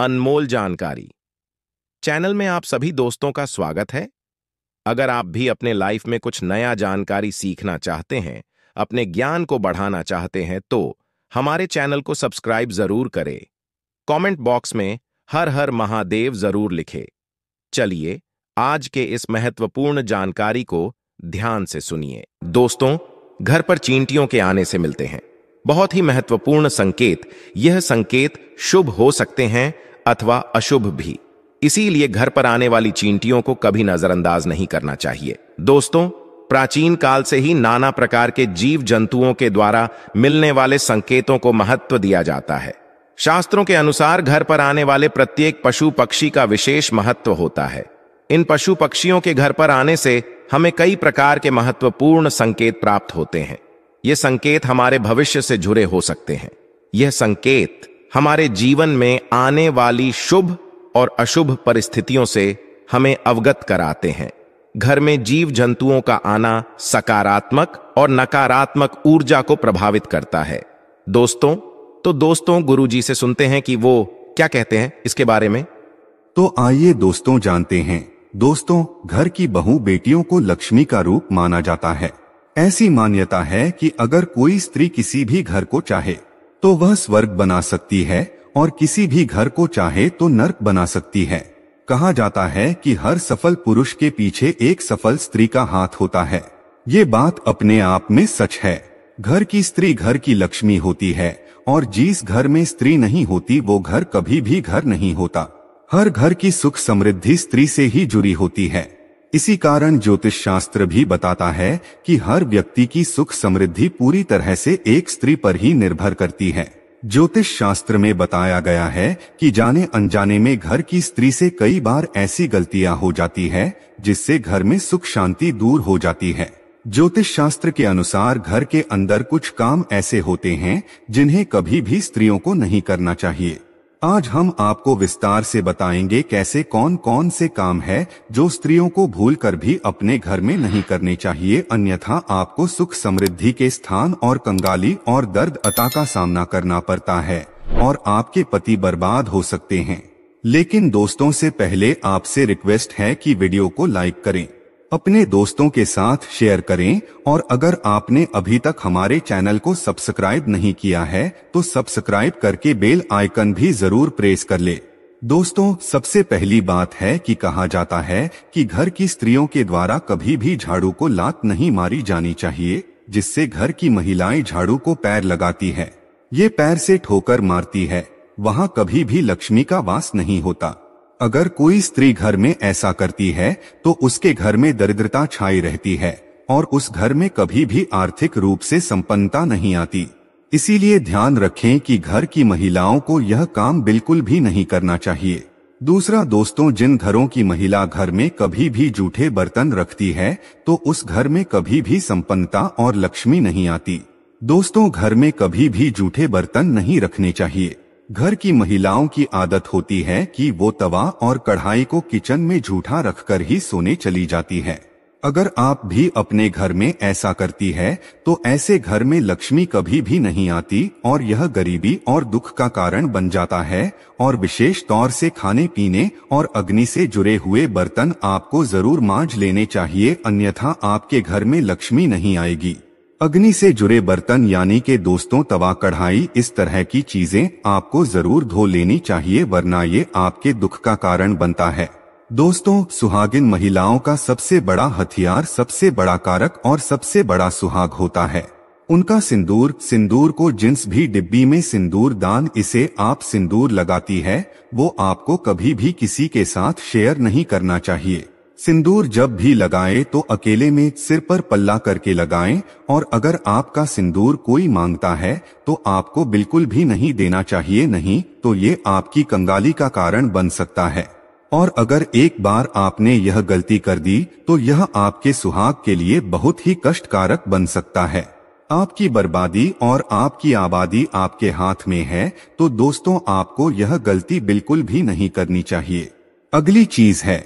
अनमोल जानकारी चैनल में आप सभी दोस्तों का स्वागत है अगर आप भी अपने लाइफ में कुछ नया जानकारी सीखना चाहते हैं अपने ज्ञान को बढ़ाना चाहते हैं तो हमारे चैनल को सब्सक्राइब जरूर करें कमेंट बॉक्स में हर हर महादेव जरूर लिखे चलिए आज के इस महत्वपूर्ण जानकारी को ध्यान से सुनिए दोस्तों घर पर चींटियों के आने से मिलते हैं बहुत ही महत्वपूर्ण संकेत यह संकेत शुभ हो सकते हैं अथवा अशुभ भी इसीलिए घर पर आने वाली चींटियों को कभी नजरअंदाज नहीं करना चाहिए दोस्तों प्राचीन काल से ही नाना प्रकार के जीव जंतुओं के द्वारा मिलने वाले संकेतों को महत्व दिया जाता है शास्त्रों के अनुसार घर पर आने वाले प्रत्येक पशु पक्षी का विशेष महत्व होता है इन पशु पक्षियों के घर पर आने से हमें कई प्रकार के महत्वपूर्ण संकेत प्राप्त होते हैं ये संकेत हमारे भविष्य से जुड़े हो सकते हैं यह संकेत हमारे जीवन में आने वाली शुभ और अशुभ परिस्थितियों से हमें अवगत कराते हैं घर में जीव जंतुओं का आना सकारात्मक और नकारात्मक ऊर्जा को प्रभावित करता है दोस्तों तो दोस्तों गुरुजी से सुनते हैं कि वो क्या कहते हैं इसके बारे में तो आइए दोस्तों जानते हैं दोस्तों घर की बहु बेटियों को लक्ष्मी का रूप माना जाता है ऐसी मान्यता है कि अगर कोई स्त्री किसी भी घर को चाहे तो वह स्वर्ग बना सकती है और किसी भी घर को चाहे तो नर्क बना सकती है कहा जाता है कि हर सफल पुरुष के पीछे एक सफल स्त्री का हाथ होता है ये बात अपने आप में सच है घर की स्त्री घर की लक्ष्मी होती है और जिस घर में स्त्री नहीं होती वो घर कभी भी घर नहीं होता हर घर की सुख समृद्धि स्त्री से ही जुड़ी होती है इसी कारण ज्योतिष शास्त्र भी बताता है कि हर व्यक्ति की सुख समृद्धि पूरी तरह से एक स्त्री पर ही निर्भर करती है ज्योतिष शास्त्र में बताया गया है कि जाने अनजाने में घर की स्त्री से कई बार ऐसी गलतियां हो जाती है जिससे घर में सुख शांति दूर हो जाती है ज्योतिष शास्त्र के अनुसार घर के अंदर कुछ काम ऐसे होते हैं जिन्हें कभी भी स्त्रियों को नहीं करना चाहिए आज हम आपको विस्तार से बताएंगे कैसे कौन कौन से काम है जो स्त्रियों को भूल कर भी अपने घर में नहीं करने चाहिए अन्यथा आपको सुख समृद्धि के स्थान और कंगाली और दर्द अता का सामना करना पड़ता है और आपके पति बर्बाद हो सकते हैं लेकिन दोस्तों से पहले आपसे रिक्वेस्ट है कि वीडियो को लाइक करें अपने दोस्तों के साथ शेयर करें और अगर आपने अभी तक हमारे चैनल को सब्सक्राइब नहीं किया है तो सब्सक्राइब करके बेल आइकन भी जरूर प्रेस कर ले दोस्तों सबसे पहली बात है कि कहा जाता है कि घर की स्त्रियों के द्वारा कभी भी झाड़ू को लात नहीं मारी जानी चाहिए जिससे घर की महिलाएं झाड़ू को पैर लगाती है ये पैर से ठोकर मारती है वहाँ कभी भी लक्ष्मी का वास नहीं होता अगर कोई स्त्री घर में ऐसा करती है तो उसके घर में दरिद्रता छाई रहती है और उस घर में कभी भी आर्थिक रूप से संपन्नता नहीं आती इसीलिए ध्यान रखें कि घर की महिलाओं को यह काम बिल्कुल भी नहीं करना चाहिए दूसरा दोस्तों जिन घरों की महिला घर में कभी भी जूठे बर्तन रखती है तो उस घर में कभी भी संपन्नता और लक्ष्मी नहीं आती दोस्तों घर में कभी भी जूठे बर्तन नहीं रखने चाहिए घर की महिलाओं की आदत होती है कि वो तवा और कढ़ाई को किचन में झूठा रखकर ही सोने चली जाती है अगर आप भी अपने घर में ऐसा करती है तो ऐसे घर में लक्ष्मी कभी भी नहीं आती और यह गरीबी और दुख का कारण बन जाता है और विशेष तौर से खाने पीने और अग्नि से जुड़े हुए बर्तन आपको जरूर मांझ लेने चाहिए अन्यथा आपके घर में लक्ष्मी नहीं आएगी अग्नि से जुड़े बर्तन यानी के दोस्तों तवा कढ़ाई इस तरह की चीजें आपको जरूर धो लेनी चाहिए वरना ये आपके दुख का कारण बनता है दोस्तों सुहागिन महिलाओं का सबसे बड़ा हथियार सबसे बड़ा कारक और सबसे बड़ा सुहाग होता है उनका सिंदूर सिंदूर को जिन्स भी डिब्बी में सिंदूर दान इसे आप सिंदूर लगाती है वो आपको कभी भी किसी के साथ शेयर नहीं करना चाहिए सिंदूर जब भी लगाएं तो अकेले में सिर पर पल्ला करके लगाएं और अगर आपका सिंदूर कोई मांगता है तो आपको बिल्कुल भी नहीं देना चाहिए नहीं तो ये आपकी कंगाली का कारण बन सकता है और अगर एक बार आपने यह गलती कर दी तो यह आपके सुहाग के लिए बहुत ही कष्टकारक बन सकता है आपकी बर्बादी और आपकी आबादी आपके हाथ में है तो दोस्तों आपको यह गलती बिल्कुल भी नहीं करनी चाहिए अगली चीज है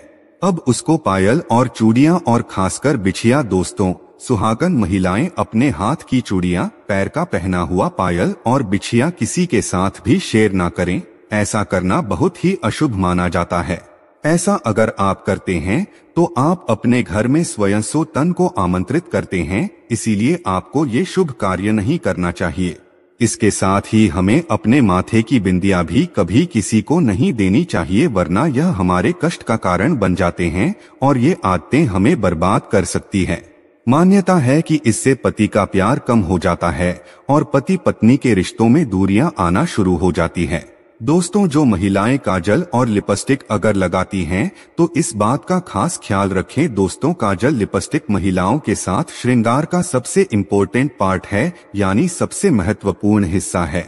अब उसको पायल और चूड़ियां और खासकर बिछिया दोस्तों सुहागन महिलाएं अपने हाथ की चूड़ियां पैर का पहना हुआ पायल और बिछिया किसी के साथ भी शेयर ना करें ऐसा करना बहुत ही अशुभ माना जाता है ऐसा अगर आप करते हैं तो आप अपने घर में स्वयं सो तन को आमंत्रित करते हैं इसीलिए आपको ये शुभ कार्य नहीं करना चाहिए इसके साथ ही हमें अपने माथे की बिंदिया भी कभी किसी को नहीं देनी चाहिए वरना यह हमारे कष्ट का कारण बन जाते हैं और ये आदतें हमें बर्बाद कर सकती हैं। मान्यता है कि इससे पति का प्यार कम हो जाता है और पति पत्नी के रिश्तों में दूरियां आना शुरू हो जाती है दोस्तों जो महिलाएं काजल और लिपस्टिक अगर लगाती हैं तो इस बात का खास ख्याल रखें दोस्तों काजल लिपस्टिक महिलाओं के साथ श्रृंगार का सबसे इम्पोर्टेंट पार्ट है यानी सबसे महत्वपूर्ण हिस्सा है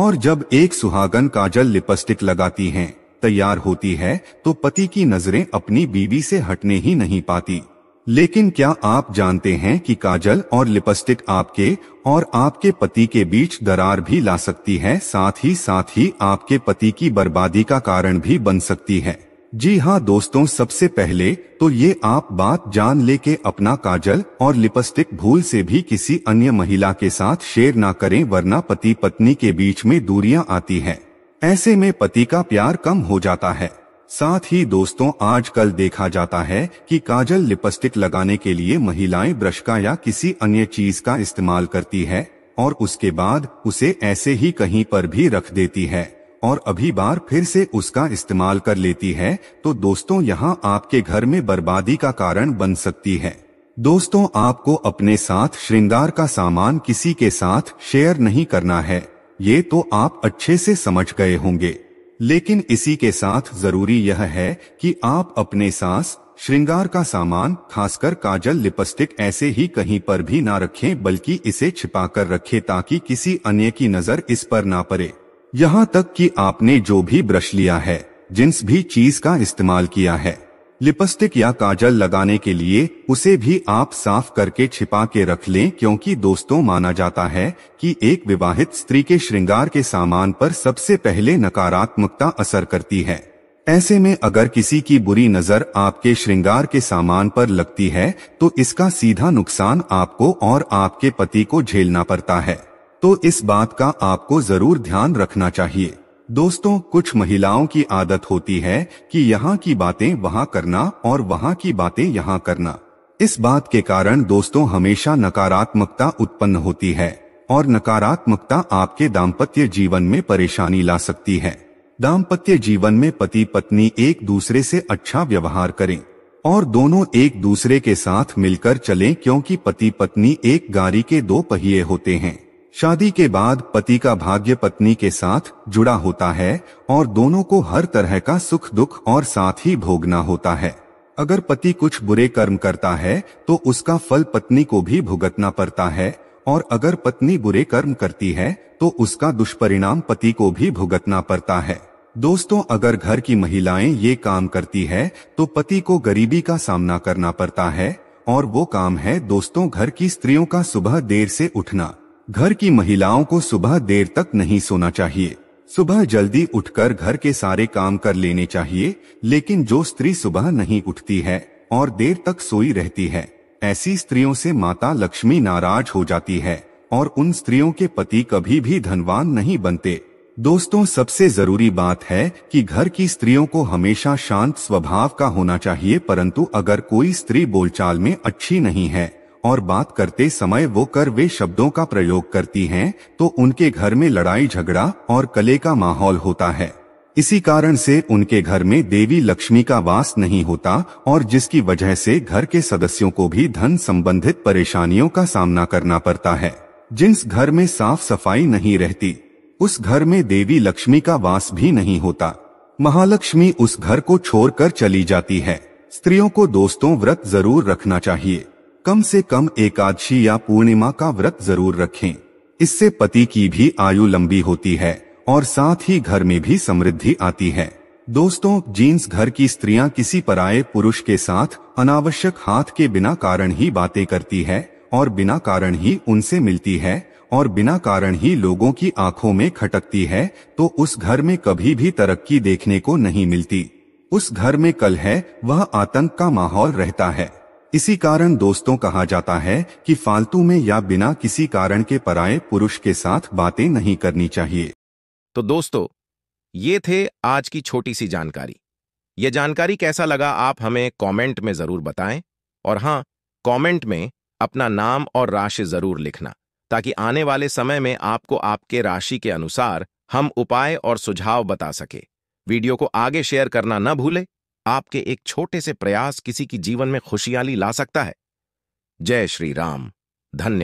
और जब एक सुहागन काजल लिपस्टिक लगाती हैं तैयार होती है तो पति की नजरें अपनी बीवी से हटने ही नहीं पाती लेकिन क्या आप जानते हैं कि काजल और लिपस्टिक आपके और आपके पति के बीच दरार भी ला सकती है साथ ही साथ ही आपके पति की बर्बादी का कारण भी बन सकती है जी हाँ दोस्तों सबसे पहले तो ये आप बात जान ले के अपना काजल और लिपस्टिक भूल से भी किसी अन्य महिला के साथ शेयर ना करें वरना पति पत्नी के बीच में दूरियां आती हैं। ऐसे में पति का प्यार कम हो जाता है साथ ही दोस्तों आजकल देखा जाता है कि काजल लिपस्टिक लगाने के लिए महिलाएं ब्रश का या किसी अन्य चीज का इस्तेमाल करती है और उसके बाद उसे ऐसे ही कहीं पर भी रख देती है और अभी बार फिर से उसका इस्तेमाल कर लेती है तो दोस्तों यहाँ आपके घर में बर्बादी का कारण बन सकती है दोस्तों आपको अपने साथ श्रृंगार का सामान किसी के साथ शेयर नहीं करना है ये तो आप अच्छे से समझ गए होंगे लेकिन इसी के साथ जरूरी यह है कि आप अपने सांस श्रृंगार का सामान खासकर काजल लिपस्टिक ऐसे ही कहीं पर भी ना रखें बल्कि इसे छिपा कर रखें ताकि किसी अन्य की नजर इस पर ना पड़े यहाँ तक कि आपने जो भी ब्रश लिया है जिन्स भी चीज का इस्तेमाल किया है लिपस्टिक या काजल लगाने के लिए उसे भी आप साफ करके छिपा के रख लें क्योंकि दोस्तों माना जाता है कि एक विवाहित स्त्री के श्रृंगार के सामान पर सबसे पहले नकारात्मकता असर करती है ऐसे में अगर किसी की बुरी नजर आपके श्रृंगार के सामान पर लगती है तो इसका सीधा नुकसान आपको और आपके पति को झेलना पड़ता है तो इस बात का आपको जरूर ध्यान रखना चाहिए दोस्तों कुछ महिलाओं की आदत होती है कि यहाँ की बातें वहाँ करना और वहाँ की बातें यहाँ करना इस बात के कारण दोस्तों हमेशा नकारात्मकता उत्पन्न होती है और नकारात्मकता आपके दाम्पत्य जीवन में परेशानी ला सकती है दाम्पत्य जीवन में पति पत्नी एक दूसरे से अच्छा व्यवहार करें और दोनों एक दूसरे के साथ मिलकर चलें क्योंकि पति पत्नी एक गाड़ी के दो पहिए होते हैं शादी के बाद पति का भाग्य पत्नी के साथ जुड़ा होता है और दोनों को हर तरह का सुख दुख और साथ ही भोगना होता है अगर पति कुछ बुरे कर्म करता है तो उसका फल पत्नी को भी भुगतना पड़ता है और अगर पत्नी बुरे कर्म करती है तो उसका दुष्परिणाम पति को भी भुगतना पड़ता है दोस्तों अगर घर की महिलाएं ये काम करती है तो पति को गरीबी का सामना करना पड़ता है और वो काम है दोस्तों घर की स्त्रियों का सुबह देर से उठना घर की महिलाओं को सुबह देर तक नहीं सोना चाहिए सुबह जल्दी उठकर घर के सारे काम कर लेने चाहिए लेकिन जो स्त्री सुबह नहीं उठती है और देर तक सोई रहती है ऐसी स्त्रियों से माता लक्ष्मी नाराज हो जाती है और उन स्त्रियों के पति कभी भी धनवान नहीं बनते दोस्तों सबसे जरूरी बात है कि घर की स्त्रियों को हमेशा शांत स्वभाव का होना चाहिए परंतु अगर कोई स्त्री बोलचाल में अच्छी नहीं है और बात करते समय वो कर वे शब्दों का प्रयोग करती हैं तो उनके घर में लड़ाई झगड़ा और कले का माहौल होता है इसी कारण से उनके घर में देवी लक्ष्मी का वास नहीं होता और जिसकी वजह से घर के सदस्यों को भी धन संबंधित परेशानियों का सामना करना पड़ता है जिस घर में साफ सफाई नहीं रहती उस घर में देवी लक्ष्मी का वास भी नहीं होता महालक्ष्मी उस घर को छोड़कर चली जाती है स्त्रियों को दोस्तों व्रत जरूर रखना चाहिए कम से कम एकादशी या पूर्णिमा का व्रत जरूर रखें इससे पति की भी आयु लंबी होती है और साथ ही घर में भी समृद्धि आती है दोस्तों जीन्स घर की स्त्रियां किसी पराये पुरुष के साथ अनावश्यक हाथ के बिना कारण ही बातें करती है और बिना कारण ही उनसे मिलती है और बिना कारण ही लोगों की आंखों में खटकती है तो उस घर में कभी भी तरक्की देखने को नहीं मिलती उस घर में कल है वह आतंक का माहौल रहता है इसी कारण दोस्तों कहा जाता है कि फालतू में या बिना किसी कारण के पराए पुरुष के साथ बातें नहीं करनी चाहिए तो दोस्तों ये थे आज की छोटी सी जानकारी ये जानकारी कैसा लगा आप हमें कमेंट में ज़रूर बताएं और हां कमेंट में अपना नाम और राशि ज़रूर लिखना ताकि आने वाले समय में आपको आपके राशि के अनुसार हम उपाय और सुझाव बता सके वीडियो को आगे शेयर करना न भूले आपके एक छोटे से प्रयास किसी की जीवन में खुशियाली ला सकता है जय श्री राम धन्यवाद